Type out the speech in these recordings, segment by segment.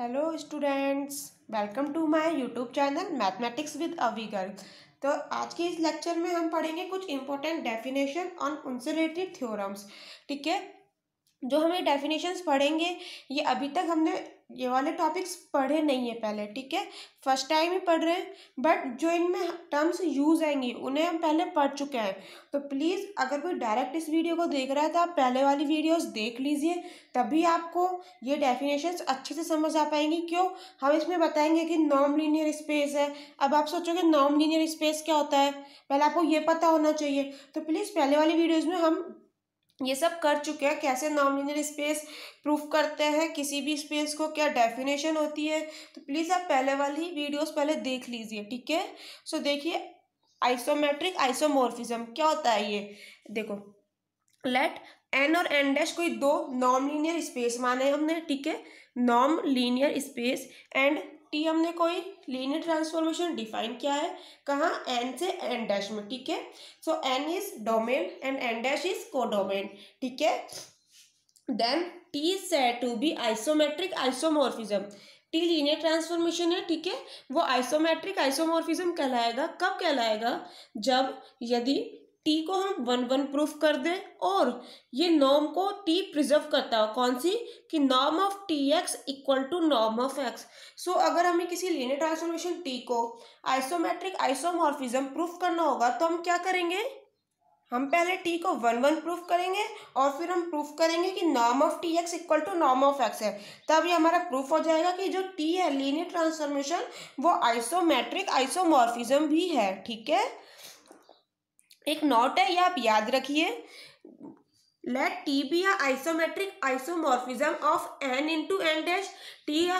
hello students welcome to my YouTube channel mathematics with Avi तो आज के इस लेक्चर में हम पढ़ेंगे कुछ इंपॉर्टेंट डेफिनेशन ऑन उनसे रिलेटेड थ्योरम्स ठीक है जो हमें डेफिनेशंस पढ़ेंगे ये अभी तक हमने ये वाले टॉपिक्स पढ़े नहीं है पहले ठीक है फर्स्ट टाइम ही पढ़ रहे हैं बट जो इनमें टर्म्स यूज आएंगी उन्हें हम पहले पढ़ चुके हैं तो प्लीज़ अगर कोई डायरेक्ट इस वीडियो को देख रहा है तो आप पहले वाली वीडियोस देख लीजिए तभी आपको ये डेफिनेशंस अच्छे से समझ आ पाएंगी क्यों हम इसमें बताएंगे कि नॉम लीनियर स्पेस है अब आप सोचोगे नॉम लीनियर स्पेस क्या होता है पहले आपको ये पता होना चाहिए तो प्लीज़ पहले वाली वीडियोज़ में हम ये सब कर चुके हैं कैसे नॉन लीनियर स्पेस प्रूफ करते हैं किसी भी स्पेस को क्या डेफिनेशन होती है तो प्लीज़ आप पहले वाली वीडियोस पहले देख लीजिए ठीक है सो देखिए आइसोमेट्रिक आइसोमोर्फिज्म क्या होता है ये देखो लेट एन और एन डैश कोई दो नॉन लीनियर स्पेस माने हमने ठीक है non linear space and T हमने कोई लीनियर ट्रांसफॉर्मेशन डिफाइन किया है कहाँ एन से एन डैश में ठीक है so N is domain and N dash is codomain ठीक है then T is said to be isometric isomorphism T linear transformation है ठीक है वो आइसोमेट्रिक आइसोमोर्फिज्म कहलाएगा कब कहलाएगा जब यदि टी को हम वन वन प्रूफ कर दें और ये नॉर्म को टी प्रिजर्व करता है कौन सी कि norm of T X equal to norm of X so अगर हमें किसी लीनियर ट्रांसफॉर्मेशन टी को आइसोमेट्रिक आइसोमॉर्फिज्म प्रूफ करना होगा तो हम क्या करेंगे हम पहले टी को वन वन प्रूफ करेंगे और फिर हम प्रूफ करेंगे कि norm of T X equal to norm of X है तब ये हमारा प्रूफ हो जाएगा कि जो टी है लीनियर ट्रांसफॉर्मेशन वो आइसोमेट्रिक आइसोमॉर्फिज्म भी है ठीक है एक नोट है यह आप याद रखिए लेट टी बी या isometric isomorphism of N into N dash T या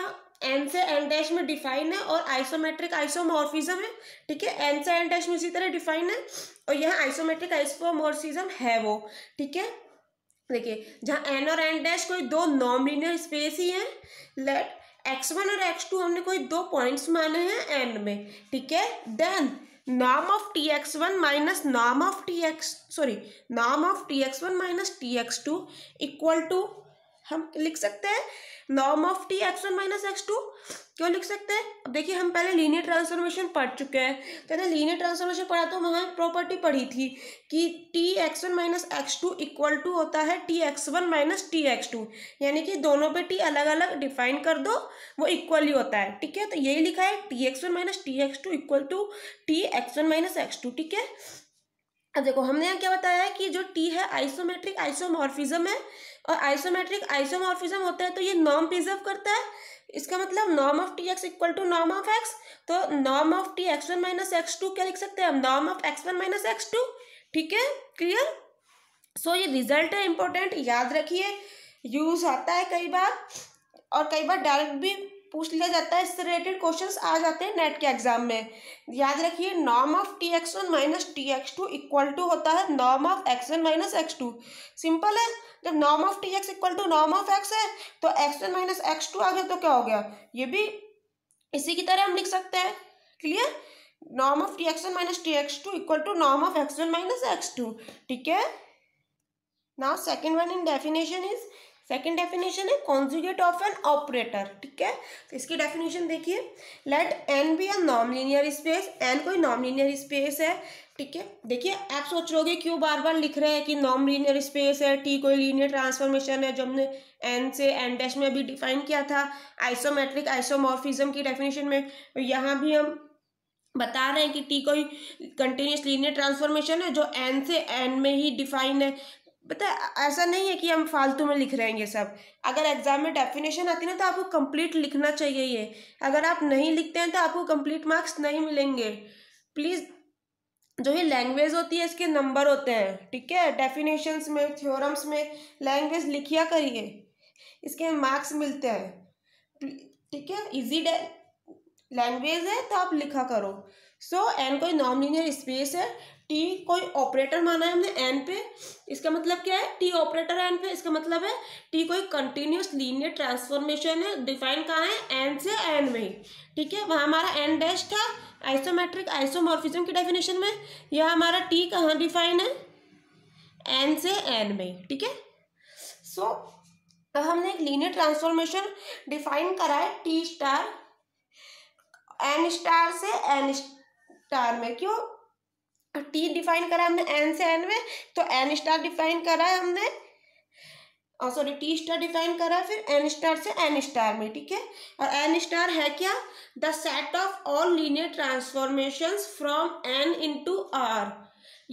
एन से एन डैश में डिफाइन है और आइसोमेट्रिक आइसोमॉर्फिज्म है ठीक है एन से एन डैश में इसी तरह डिफाइन है और यहाँ आइसोमेट्रिक आइसोमॉर्फिज्म है वो ठीक है देखिए जहाँ एन और एन डैश कोई दो नॉन लीनियर स्पेस ही है लेट एक्स वन और एक्स टू हमने कोई दो पॉइंट्स माने हैं एन में ठीक है then norm of T X one minus norm of T X sorry norm of T X one minus T X two equal to हम लिख सकते हैं norm of T X one minus X two क्यों लिख सकते हैं अब देखिए हम पहले लीनियर ट्रांसफॉर्मेशन पढ़ चुके हैं तो ना लीनियर ट्रांसफॉर्मेशन पढ़ा तो वहाँ प्रॉपर्टी पढ़ी थी कि T X one minus X two equal to होता है T X one minus T X two यानी कि दोनों पे टी अलग अलग डिफाइन कर दो वो इक्वल ही होता है ठीक है तो यही लिखा है T X one minus T X two equal to T X one minus X two ठीक है अब देखो हमने यहाँ क्या बताया है कि जो टी है आइसोमेट्रिक आइसोमॉर्फिज्म है और आइसोमेट्रिक आइसोमॉर्फिज्म होता है तो ये नॉम प्रिजर्व करता है इसका मतलब norm of T X equal to norm of X तो norm of T X one minus X two क्या लिख सकते हैं हम norm of X one minus X two ठीक है क्लियर सो ये रिजल्ट है इंपॉर्टेंट याद रखिए यूज आता है कई बार और कई बार डायरेक्ट भी पूछ लिया जाता है इससे रिलेटेड क्वेश्चंस आ जाते हैं नेट के एग्जाम में याद रखिए norm of T X one minus T X two equal to होता है norm of X one minus X two simple है जब norm of T X equal to norm of X है तो X one minus X two आ गया तो क्या हो गया ये भी इसी की तरह हम लिख सकते हैं clear norm of T X one minus T X two equal to norm of X one minus X two ठीक है now second one in definition is second definition है कॉन्जुगेट ऑफ एन ऑपरेटर ठीक है तो इसकी definition देखिए let N be a नॉन linear space N कोई नॉन लीनियर स्पेस है ठीक है देखिए आप सोच रहे क्यों बार बार लिख रहे हैं कि नॉम लीनियर स्पेस है टी कोई लीनियर ट्रांसफॉर्मेशन है जो हमने एन से एन डैश में अभी डिफाइन किया था आइसोमेट्रिक आइसोमॉर्फिज्म की डेफिनेशन में तो यहाँ भी हम बता रहे हैं कि टी कोई कंटिन्यूस लीनियर ट्रांसफॉर्मेशन है जो एन से एन में ही डिफाइन है बताए ऐसा नहीं है कि हम फालतू में लिख रहे हैं ये सब अगर एग्जाम में डेफिनेशन आती ना तो आपको कंप्लीट लिखना चाहिए ये अगर आप नहीं लिखते हैं तो आपको कंप्लीट मार्क्स नहीं मिलेंगे प्लीज़ जो ही लैंग्वेज होती है इसके नंबर होते हैं ठीक है डेफिनेशंस में थ्योरम्स में लैंग्वेज लिखिया करिए इसके मार्क्स मिलते हैं ठीक है इजी लैंग्वेज है तो आप लिखा करो सो so, एन कोई नॉमिनियर लीनियर स्पेस है टी कोई ऑपरेटर माना है हमने एन पे इसका मतलब क्या है टी ऑपरेटर एन पे इसका मतलब है टी कोई कंटिन्यूस लीनियर ट्रांसफॉर्मेशन है डिफाइन कहाँ है एन से एन में ठीक है वहाँ हमारा एन डैश था आइसोमेट्रिक आइसोमॉर्फिज्म की डेफिनेशन में यह हमारा टी कहाँ डिफाइन है एन से एन में ठीक है सो तो हमने एक लीनियर ट्रांसफॉर्मेशन डिफाइन करा है टी स्टार एन स्टार से एन स्टार में क्यों टी डिफाइन करा है हमने एन से एन में तो एन स्टार डिफाइन करा है हमने सॉरी टी स्टार डिफाइन करा फिर एन स्टार से एन स्टार में ठीक है और एन स्टार है क्या the set of all linear transformation from N into R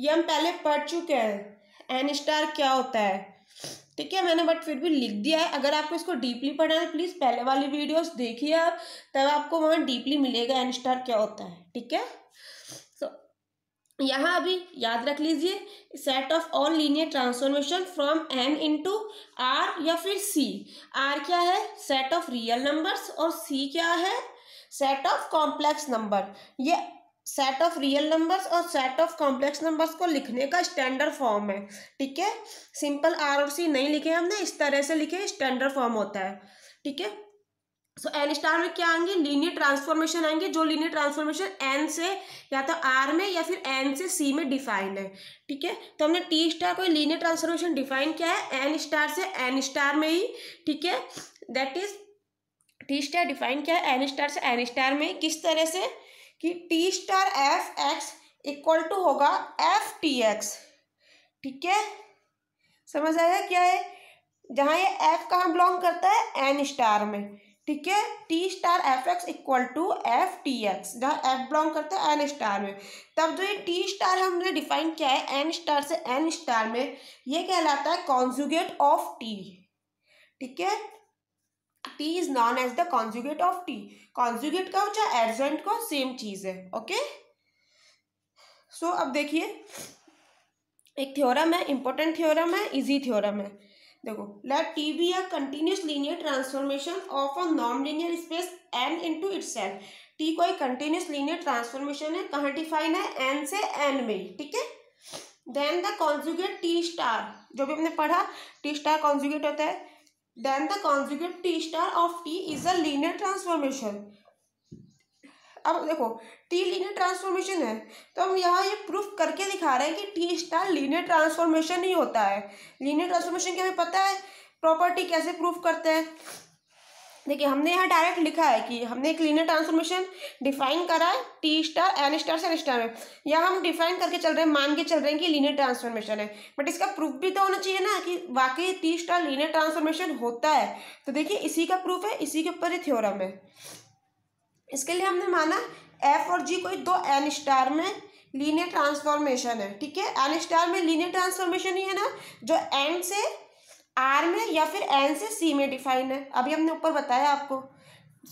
ये हम पहले पढ़ चुके हैं एन स्टार क्या होता है ठीक है मैंने बट फिर भी लिख दिया है अगर आपको इसको डीपली पढ़ना है प्लीज़ पहले वाली वीडियोस देखिए आप तब आपको वहाँ डीपली मिलेगा एन स्टार क्या होता है ठीक है यहाँ अभी याद रख लीजिए set of all linear transformation from N into R या फिर सी आर क्या है सेट ऑफ रियल नंबर्स और सी क्या है सेट ऑफ कॉम्प्लेक्स नंबर ये सेट ऑफ रियल नंबर्स और सेट ऑफ कॉम्प्लेक्स नंबर्स को लिखने का स्टैंडर्ड फॉर्म है ठीक है सिंपल आर और सी नहीं लिखे हमने इस तरह से लिखे स्टैंडर्ड फॉर्म होता है ठीक है सो एन स्टार में क्या आएंगे लीनियर ट्रांसफॉर्मेशन आएंगे जो लीनियर ट्रांसफॉर्मेशन एन से या तो आर में या फिर एन से सी में डिफाइन है ठीक है तो हमने टी स्टार को लीनियर ट्रांसफॉर्मेशन डिफाइन किया है एन स्टार से एन स्टार में ही ठीक है that is T star define किया है एन स्टार से एन स्टार में किस तरह से कि T star F X equal to होगा एफ टी एक्स ठीक है समझ आया क्या है जहाँ ये एफ कहाँ बिलोंग करता है एन स्टार में ठीक है T star F X equal to F T X जहाँ एफ बिलोंग करता है एन स्टार में तब जो ये टी स्टार हमने डिफाइन किया है एन स्टार से एन स्टार में ये कहलाता है कॉन्जुगेट ऑफ टी ठीक है T is known as the conjugate of T conjugate का हो चाहे एडजेंट को सेम चीज है ओके सो so, अब देखिए एक थ्योरम है इंपॉर्टेंट थ्योरम है इजी थ्योरम है देखो let T be a continuous linear transformation of a नॉन linear space N into itself T को एक कंटिन्यूस लीनियर ट्रांसफॉर्मेशन है कहाँ डिफाइन है एन से एन में ठीक है then the conjugate T star जो भी हमने पढ़ा टी स्टार कॉन्जुगेट होता है then the conjugate T star of T is a linear transformation अब देखो टी लीनियर ट्रांसफॉर्मेशन है तो हम यहाँ ये प्रूफ करके दिखा रहे हैं कि टी स्टार लीनियर ट्रांसफॉर्मेशन ही होता है लीनियर ट्रांसफॉर्मेशन के हमें पता है प्रॉपर्टी कैसे प्रूफ करते हैं देखिए हमने यहाँ डायरेक्ट लिखा है कि हमने एक लीनियर ट्रांसफॉर्मेशन डिफाइन करा है टी स्टार एन स्टार से एन स्टार में या हम डिफाइन करके चल रहे हैं मान के चल रहे हैं कि लीनियर ट्रांसफॉर्मेशन है बट इसका प्रूफ भी तो होना चाहिए ना कि वाकई टी स्टार लीनियर ट्रांसफॉर्मेशन होता है तो देखिए इसी का प्रूफ है इसी के ऊपर ही थ्योरम है इसके लिए हमने माना एफ और जी कोई दो एन स्टार में लीनियर ट्रांसफॉर्मेशन है ठीक है एन स्टार में लीनियर ट्रांसफॉर्मेशन ही है ना जो एन से आर में या फिर एन से सी में डिफाइन है अभी हमने ऊपर बताया आपको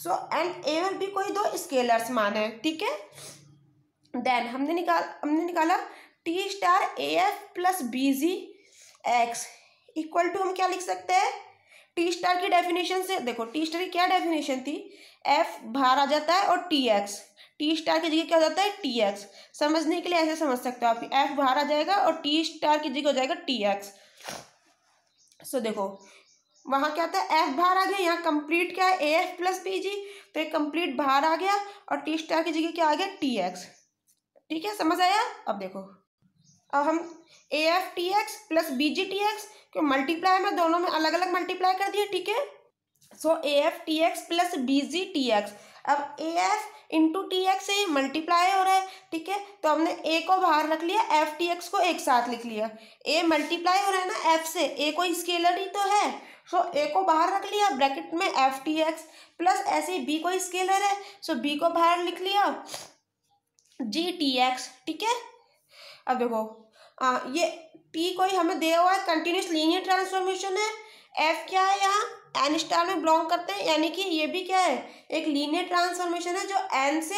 सो एन ए और बी कोई दो स्केलर्स माने है ठीक है देन हमने निकाल हमने निकाला T star A F plus B G X equal to हम क्या लिख सकते हैं टी स्टार की डेफिनेशन से देखो टी स्टार की क्या डेफिनेशन थी एफ बाहर आ जाता है और टी एक्स टी स्टार की जगह क्या हो जाता है टी एक्स समझने के लिए ऐसे समझ सकते हो आप एफ बाहर आ जाएगा और टी स्टार की जगह हो जाएगा टी एक्स सो देखो वहाँ क्या था है एफ बाहर आ गया यहाँ कंप्लीट क्या है A F plus P G तो ये कंप्लीट बाहर आ गया और टी स्टार की जगह क्या आ गया टी एक्स ठीक है समझ आया अब देखो अब हम A F T X plus B G T X क्यों मल्टीप्लाई में दोनों में अलग अलग मल्टीप्लाई कर दिए ठीक है so A F T X plus B G T X अब A F into T X से मल्टीप्लाई हो रहा है ठीक है तो हमने ए को बाहर रख लिया एफ टी एक्स को एक साथ लिख लिया ए मल्टीप्लाई हो रहा है ना एफ से ए कोई स्केलर ही तो है सो so, ए को बाहर रख लिया ब्रैकेट में एफ टी एक्स प्लस ऐसे बी कोई स्केलर है सो so, बी को बाहर लिख लिया जी टी एक्स ठीक है अब देखो आ, ये पी कोई हमें दिया हुआ है कंटिन्यूस लीनियर ट्रांसफॉर्मेशन है एफ क्या है यहाँ एन स्टार में बिलोंग करते हैं यानी कि ये भी क्या है एक लीनियर ट्रांसफॉर्मेशन है जो एन से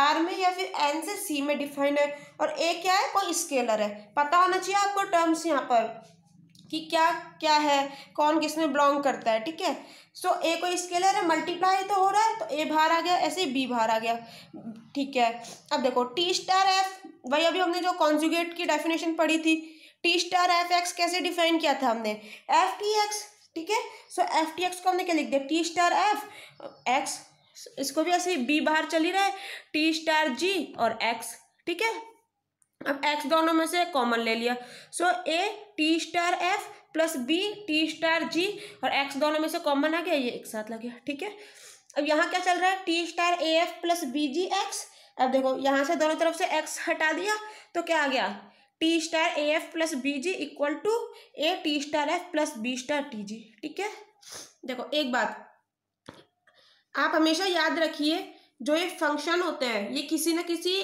आर में या फिर एन से सी में डिफाइंड है और ए क्या है कोई स्केलर है पता होना चाहिए आपको टर्म्स यहाँ पर कि क्या क्या है कौन किस में बिलोंग करता है ठीक है सो ए कोई स्केलर है मल्टीप्लाई तो हो रहा है तो ए बाहर आ गया ऐसे ही बी बाहर आ गया ठीक है अब देखो टी स्टार एफ वही अभी हमने जो कॉन्जुगेट की डेफिनेशन पढ़ी थी टी स्टार एफ एक्स कैसे डिफाइन किया था हमने एफ टी एक्स ठीक है सो एफ टी एक्स को हमने क्या लिख दिया टी स्टार एफ एक्स इसको भी ऐसे ही बी बाहर चल ही रहा है टी स्टार जी और एक्स ठीक है अब एक्स दोनों में से कॉमन ले लिया so A T star F plus B T star G और एक्स दोनों में से कॉमन आ गया ये एक साथ लग गया ठीक है अब यहाँ क्या चल रहा है T star A F plus B G X अब देखो यहाँ से दोनों तरफ से एक्स हटा दिया तो क्या आ गया T star A F plus B G equal to A T star F plus B star T G ठीक है देखो एक बात आप हमेशा याद रखिए जो ये फंक्शन होते हैं ये किसी ना किसी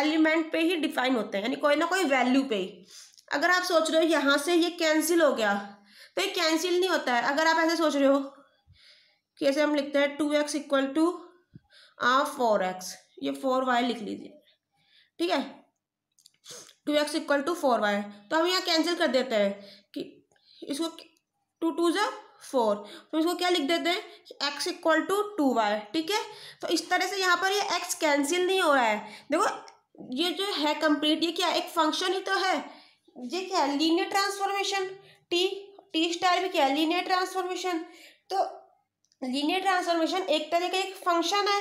एलिमेंट पे ही डिफाइन होते हैं यानी कोई ना कोई वैल्यू पे ही अगर आप सोच रहे हो यहाँ से ये कैंसिल हो गया तो ये कैंसिल नहीं होता है अगर आप ऐसे सोच रहे हो कि ऐसे हम लिखते हैं two X equal to four X ये फोर वाई लिख लीजिए ठीक है two X equal to four Y तो हम यहाँ कैंसिल कर देते हैं कि इसको टू टू जो फोर तो इसको क्या लिख देते हैं X equal to two Y ठीक है तो इस तरह से यहाँ पर ये एक्स कैंसिल नहीं हो रहा है देखो ये जो है कंप्लीट ये क्या एक फंक्शन ही तो है ये क्या है linear transformation T T star भी क्या है लीनियर ट्रांसफॉर्मेशन तो लीनियर ट्रांसफॉर्मेशन एक तरह का एक फंक्शन है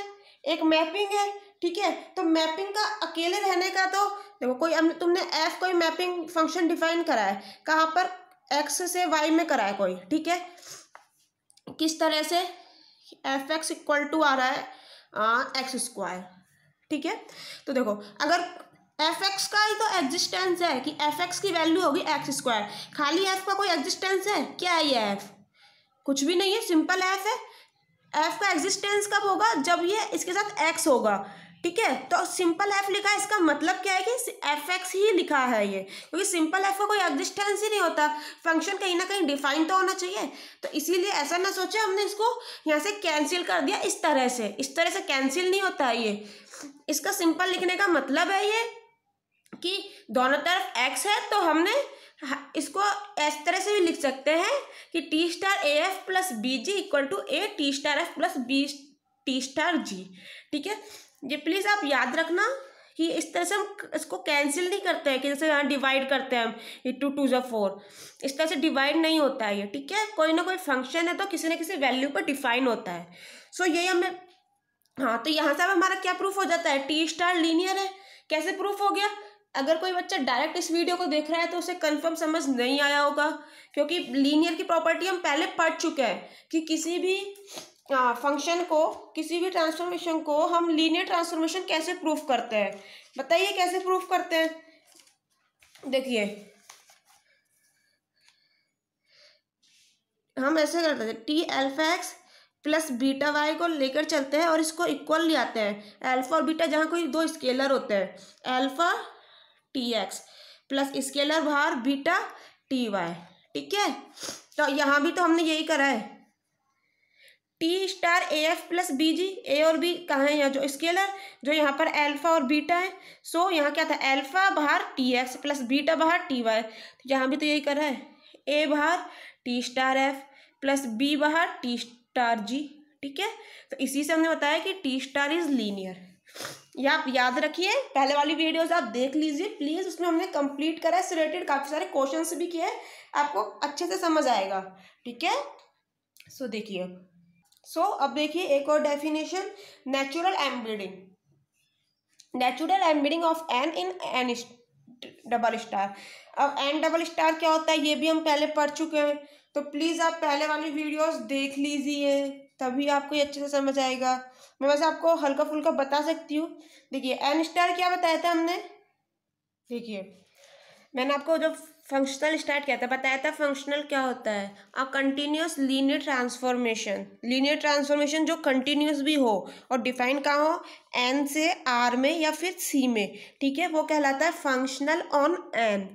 एक मैपिंग है ठीक है तो मैपिंग का अकेले रहने का तो देखो कोई तुमने एफ कोई मैपिंग फंक्शन डिफाइन करा है कहाँ पर एक्स से वाई में करा है कोई ठीक है किस तरह से एफ एक्स इक्वल टू आ रहा है एक्स स्क्वायर ठीक है तो देखो अगर एफ एक्स का ही तो एग्जिस्टेंस है कि एफ एक्स की वैल्यू होगी एक्स स्क्वायर खाली एफ का कोई एग्जिस्टेंस है क्या है ये एफ कुछ भी नहीं है सिंपल एफ है एफ का एग्जिस्टेंस कब होगा जब ये इसके साथ एक्स होगा ठीक है तो सिंपल एफ लिखा है इसका मतलब क्या है कि एफ एक्स ही लिखा है ये क्योंकि सिंपल एफ का कोई एग्जिस्टेंस ही नहीं होता फंक्शन कहीं ना कहीं डिफाइन तो होना चाहिए तो इसीलिए ऐसा ना सोचे हमने इसको यहाँ से कैंसिल कर दिया इस तरह से इस तरह से कैंसिल नहीं होता है ये इसका सिंपल लिखने का मतलब है ये कि दोनों तरफ एक्स है तो हमने इसको इस तरह से भी लिख सकते हैं कि T star A F plus B G equal to A T star F plus B T star G ठीक है ये प्लीज़ आप याद रखना कि इस तरह से हम इसको कैंसिल नहीं करते हैं कि जैसे यहाँ डिवाइड करते हैं हम टू टू जो फोर इस तरह से डिवाइड नहीं होता है ये ठीक है कोई ना कोई फंक्शन है तो किसी ना किसी वैल्यू पर डिफाइन होता है सो so, यही हमें हाँ तो यहाँ से अब हमारा क्या प्रूफ हो जाता है टी स्टार लीनियर है कैसे प्रूफ हो गया अगर कोई बच्चा डायरेक्ट इस वीडियो को देख रहा है तो उसे कन्फर्म समझ नहीं आया होगा क्योंकि लीनियर की प्रॉपर्टी हम पहले पढ़ चुके हैं कि किसी भी फंक्शन को किसी भी ट्रांसफॉर्मेशन को हम लीनियर ट्रांसफॉर्मेशन कैसे प्रूफ करते हैं बताइए कैसे प्रूफ करते हैं देखिए हम ऐसे करते हैं T alpha X plus beta Y को लेकर चलते हैं और इसको इक्वल ले आते हैं अल्फा और बीटा जहाँ कोई दो स्केलर होते हैं alpha T X plus scalar बाहर बीटा टी वाई ठीक है तो यहाँ भी तो हमने यही करा है T star A F plus B G A और बी कहाँ है यहाँ जो स्केलर जो यहाँ पर अल्फा और बीटा है सो so, यहाँ क्या था अल्फा बाहर टी एक्स प्लस बीटा बाहर टी वाई तो यहाँ भी तो यही कर रहा है ए बाहर T star F plus B बाहर टी स्टार जी ठीक है तो इसी से हमने बताया कि टी स्टार इज लीनियर या आप याद रखिए पहले वाली वीडियोज आप देख लीजिए प्लीज़ उसमें हमने कंप्लीट करा है रिलेटेड काफ़ी सारे क्वेश्चन भी किए आपको अच्छे से समझ आएगा ठीक है सो देखिए सो so, अब देखिए एक और definition natural embedding natural embedding of N in N double star अब एन डबल स्टार क्या होता है ये भी हम पहले पढ़ चुके हैं तो प्लीज़ आप पहले वाली वीडियोस देख लीजिए तभी आपको ये अच्छे से समझ आएगा मैं वैसे आपको हल्का फुल्का बता सकती हूँ देखिए एन स्टार क्या बताया था हमने देखिए मैंने आपको जब फंक्शनल स्टार्ट क्या था है बताया था फंक्शनल क्या होता है a continuous linear transformation linear transformation जो कंटिन्यूस भी हो और डिफाइन कहाँ हो एन से आर में या फिर सी में ठीक है वो कहलाता है फंक्शनल ऑन एन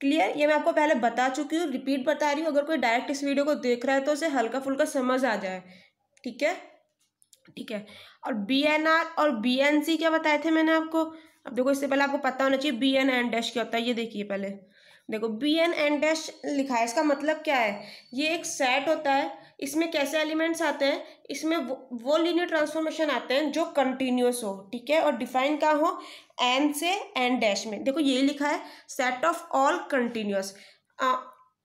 क्लियर ये मैं आपको पहले बता चुकी हूँ रिपीट बता रही हूँ अगर कोई डायरेक्ट इस वीडियो को देख रहा है तो उसे हल्का फुल्का समझ आ जाए ठीक है ठीक है और बी एन आर और बी एन सी क्या बताए थे मैंने आपको अब देखो इससे पहले आपको पता होना चाहिए बी एन एन डैश क्या होता है ये देखिए पहले देखो बी एन एन डैश लिखा है इसका मतलब क्या है ये एक सेट होता है इसमें कैसे एलिमेंट्स आते हैं इसमें वो, वो लीनियर ट्रांसफॉर्मेशन आते हैं जो कंटिन्यूस हो ठीक है और डिफाइन क्या हो एन से एन डैश में देखो ये लिखा है set of all continuous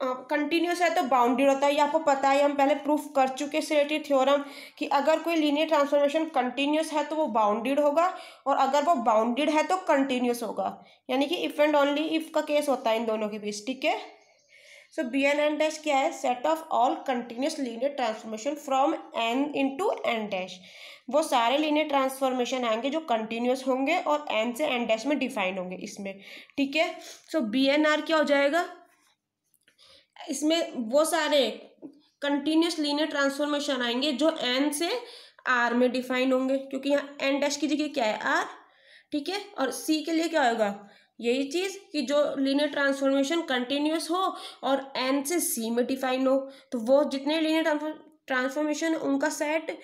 continuous है तो बाउंडेड होता है ये आपको पता है हम पहले प्रूफ कर चुके से रिलेटेड थ्योरम कि अगर कोई लीनियर ट्रांसफॉर्मेशन कंटिन्यूस है तो वो बाउंडेड होगा और अगर वो बाउंडेड है तो कंटिन्यूस होगा यानी कि इफ़ एंड ओनली इफ़ का केस होता है इन दोनों के बीच ठीक है so B N N dash क्या है set of all continuous linear transformation from N into N dash वो सारे लीनियर ट्रांसफॉर्मेशन आएंगे जो कंटिन्यूस होंगे और एन से एन डैश में डिफाइन होंगे इसमें ठीक है सो बी एन आर क्या हो जाएगा इसमें वो सारे कंटिन्यूस लीनियर ट्रांसफॉर्मेशन आएंगे जो एन से आर में डिफाइन होंगे क्योंकि यहाँ एन डैश की जगह क्या है आर ठीक है और सी के लिए क्या होगा यही चीज़ कि जो लीनियर ट्रांसफॉर्मेशन कंटिन्यूस हो और एन से सी में डिफाइन हो तो वो जितने लीनियर ट्रांसफॉर्मेशन उनका सेट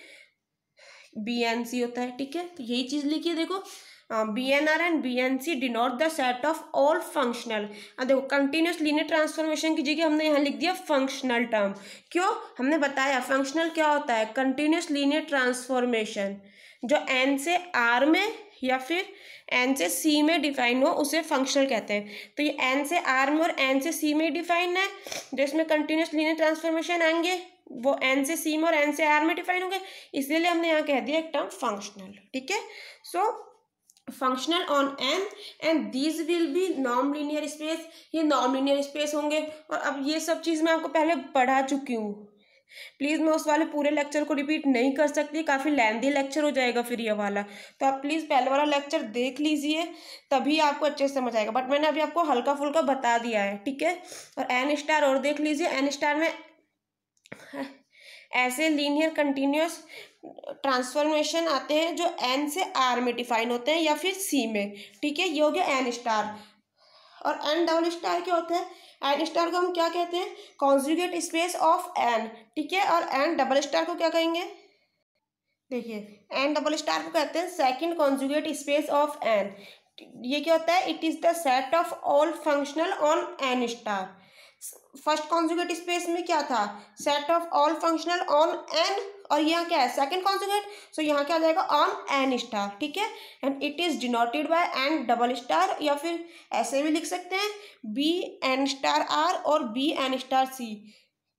बी एन सी होता है ठीक है तो यही चीज़ लिखिए देखो B N R and C denote the set of all functional देखो कंटिन्यूस लीनियर ट्रांसफॉर्मेशन की जगह हमने यहाँ लिख दिया फंक्शनल टर्म क्यों हमने बताया फंक्शनल क्या होता है कंटिन्यूस लीनियर ट्रांसफॉर्मेशन जो एन से आर में या फिर एन से सी में डिफाइन हो उसे फंक्शनल कहते हैं तो ये एन से आर में और एन से सी में डिफाइन है जो तो इसमें कंटिन्यूस लीनियर ट्रांसफॉर्मेशन आएंगे वो एन से सी में और एन से आर में डिफाइन होंगे इसीलिए हमने यहाँ कह दिया एक टर्म फंक्शनल ठीक है so functional on N and these will be नॉन लीनियर स्पेस ये नॉन लीनियर स्पेस होंगे और अब ये सब चीज़ मैं आपको पहले पढ़ा चुकी हूँ प्लीज़ मैं उस वाले पूरे लेक्चर को रिपीट नहीं कर सकती काफ़ी लेंदी लेक्चर हो जाएगा फिर ये वाला तो आप प्लीज़ पहले वाला लेक्चर देख लीजिए तभी आपको अच्छे से समझ आएगा बट मैंने अभी आपको हल्का फुल्का बता दिया है ठीक है और एन स्टार और देख लीजिए एन स्टार में ऐसे लीनियर कंटिन्यूस ट्रांसफॉर्मेशन आते हैं जो एन से आर में डिफाइन होते हैं या फिर सी में ठीक है ये हो गया एन स्टार और एन डबल स्टार क्या होता है एन स्टार को हम क्या कहते हैं कॉन्जुगेट स्पेस ऑफ एन ठीक है और एन डबल स्टार को क्या कहेंगे देखिए एन डबल स्टार को कहते हैं second conjugate space of N ये क्या होता है it is the set of all functional on N star first conjugate space में क्या था set of all functional on N और यहाँ क्या है सेकेंड कॉन्जुगेट सो यहाँ क्या आ जाएगा ऑन एन स्टार ठीक है and it is denoted by N double star या फिर ऐसे भी लिख सकते हैं बी एन स्टार आर और बी एन स्टार सी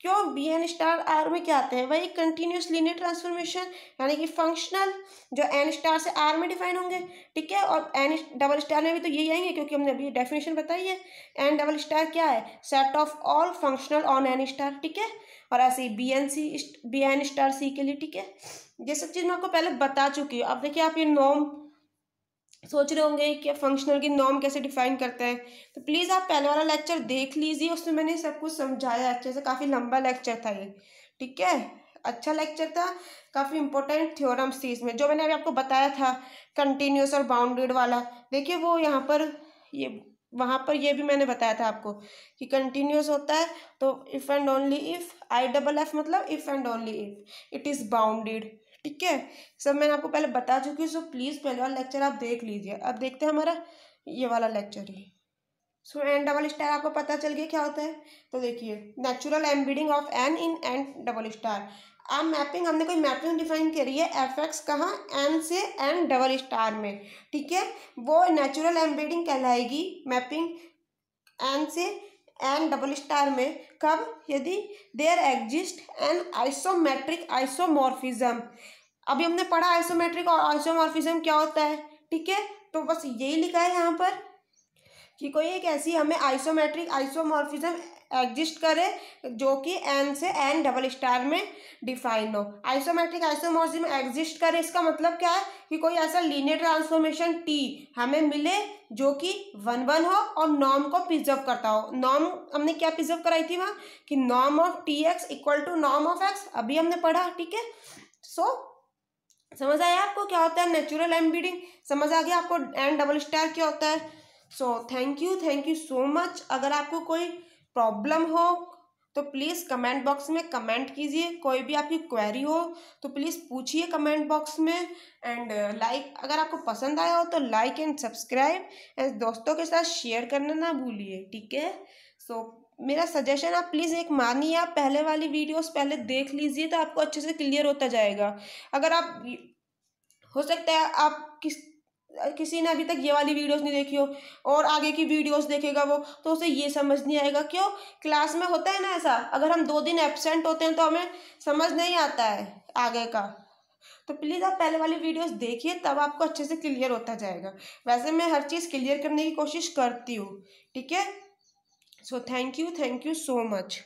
क्यों बी एन स्टार आर में क्या आते हैं वही कंटिन्यूस लीनियर ट्रांसफॉर्मेशन यानी कि फंक्शनल जो एन स्टार से आर में डिफाइन होंगे ठीक है और एन डबल स्टार में भी तो यही आएंगे क्योंकि हमने अभी डेफिनेशन बताई है एन डबल स्टार क्या है set of all functional on N star ठीक है और ऐसे ही B N C B N star C के लिए ठीक है ये सब चीज़ मैं आपको पहले बता चुकी हूँ अब देखिए आप ये नॉम सोच रहे होंगे कि फंक्शनल की नॉर्म कैसे डिफाइन करते हैं तो प्लीज़ आप पहले वाला लेक्चर देख लीजिए उसमें मैंने सब कुछ समझाया अच्छे से काफ़ी लंबा लेक्चर था ये ठीक है अच्छा लेक्चर था काफ़ी इंपॉर्टेंट थ्योरम्स थी इसमें जो मैंने अभी आपको बताया था कंटिन्यूस और बाउंडेड वाला देखिए वो यहाँ पर ये वहाँ पर ये भी मैंने बताया था आपको कि कंटिन्यूस होता है तो if and only if I double F मतलब if and only if it is bounded ठीक है सब मैंने आपको पहले बता चुकी हूँ सो प्लीज़ पहले वाला लेक्चर आप देख लीजिए अब देखते हैं हमारा ये वाला लेक्चर ही सो एन डबल स्टार आपको पता चल गया क्या होता है तो देखिए natural embedding of N in N double star अब मैपिंग हमने कोई मैपिंग डिफाइन करी है एफ एक्स कहाँ एन से एन डबल स्टार में ठीक है वो नेचुरल एम्बीडिंग कहलाएगी मैपिंग एन से एन डबल स्टार में कब यदि there exist an isometric isomorphism अभी हमने पढ़ा आइसोमेट्रिक और आइसोमॉर्फिज्म क्या होता है ठीक है तो बस यही लिखा है यहाँ पर कि कोई एक ऐसी हमें आइसोमेट्रिक आइसोमॉर्फिज्म एग्जिस्ट करे जो कि एन से एन डबल स्टार में डिफाइन हो आइसोमेट्रिक आइसोमोर्जी में एग्जिस्ट करे इसका मतलब क्या है कि कोई ऐसा लीनियर ट्रांसफॉर्मेशन टी हमें मिले जो कि वन वन हो और नॉर्म को प्रिजर्व करता हो नॉर्म हमने क्या प्रिजर्व कराई थी वहाँ कि norm of T X equal to norm of X अभी हमने पढ़ा ठीक है सो समझ आया आपको क्या होता है नेचुरल एम बीडिंग समझ आ गया आपको एन डबल स्टार क्या होता है so thank you thank you so much अगर आपको कोई प्रॉब्लम हो तो प्लीज़ कमेंट बॉक्स में कमेंट कीजिए कोई भी आपकी क्वेरी हो तो प्लीज़ पूछिए कमेंट बॉक्स में एंड लाइक अगर आपको पसंद आया हो तो लाइक एंड सब्सक्राइब एंड दोस्तों के साथ शेयर करना ना भूलिए ठीक है सो मेरा सजेशन आप प्लीज़ एक मानिए आप पहले वाली वीडियोस पहले देख लीजिए तो आपको अच्छे से क्लियर होता जाएगा अगर आप हो सकता है आप किस किसी ने अभी तक ये वाली वीडियोस नहीं देखी हो और आगे की वीडियोस देखेगा वो तो उसे ये समझ नहीं आएगा क्यों क्लास में होता है ना ऐसा अगर हम दो दिन एबसेंट होते हैं तो हमें समझ नहीं आता है आगे का तो प्लीज़ आप पहले वाली वीडियोस देखिए तब आपको अच्छे से क्लियर होता जाएगा वैसे मैं हर चीज़ क्लियर करने की कोशिश करती हूँ ठीक है so thank you thank you so much